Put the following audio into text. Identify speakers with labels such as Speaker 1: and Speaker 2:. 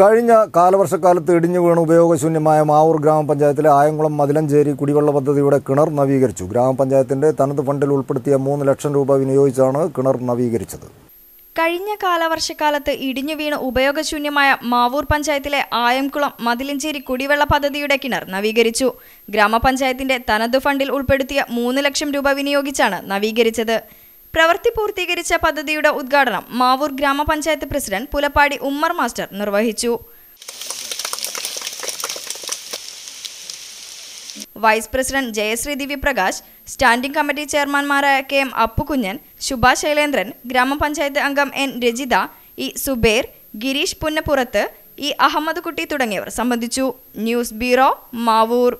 Speaker 1: കഴിഞ്ഞ കാലവർഷക്കാലത്ത് ഇടിഞ്ഞു വീണ് ഉപയോഗശൂന്യമായ മാവൂർ ഗ്രാമപഞ്ചായത്തിലെ ആയംകുളം മതിലഞ്ചേരി കുടിവെള്ള പദ്ധതിയുടെ കിണർ നവീകരിച്ചു ഗ്രാമപഞ്ചായത്തിന്റെ തനത് ഫണ്ടിൽ ഉൾപ്പെടുത്തിയ മൂന്ന് ലക്ഷം രൂപ വിനിയോഗിച്ചാണ് കിണർ നവീകരിച്ചത്
Speaker 2: കഴിഞ്ഞ കാലവർഷക്കാലത്ത് ഇടിഞ്ഞു വീണ് ഉപയോഗശൂന്യമായ മാവൂർ പഞ്ചായത്തിലെ ആയംകുളം മതിലഞ്ചേരി കുടിവെള്ള പദ്ധതിയുടെ കിണർ നവീകരിച്ചു ഗ്രാമപഞ്ചായത്തിന്റെ തനതു ഫണ്ടിൽ ഉൾപ്പെടുത്തിയ മൂന്ന് ലക്ഷം രൂപ വിനിയോഗിച്ചാണ് നവീകരിച്ചത് പ്രവൃത്തി പൂർത്തീകരിച്ച പദ്ധതിയുടെ ഉദ്ഘാടനം മാവൂർ ഗ്രാമപഞ്ചായത്ത് പ്രസിഡന്റ് പുലപ്പാടി ഉമ്മർ മാസ്റ്റർ നിർവഹിച്ചു vice president Jayasree Divyaprakash standing committee ചെയർമാൻമാരായ കെ എം അപ്പുകുഞ്ഞൻ ശുഭ ശൈലേന്ദ്രൻ ഗ്രാമപഞ്ചായത്ത് അംഗം N Rajitha E Subair Gireesh Punnappurath E Ahammed Kutty തുടങ്ങിയവർ സംബന്ധിച്ചു ന്യൂസ് ബ്യൂറോ മാവൂർ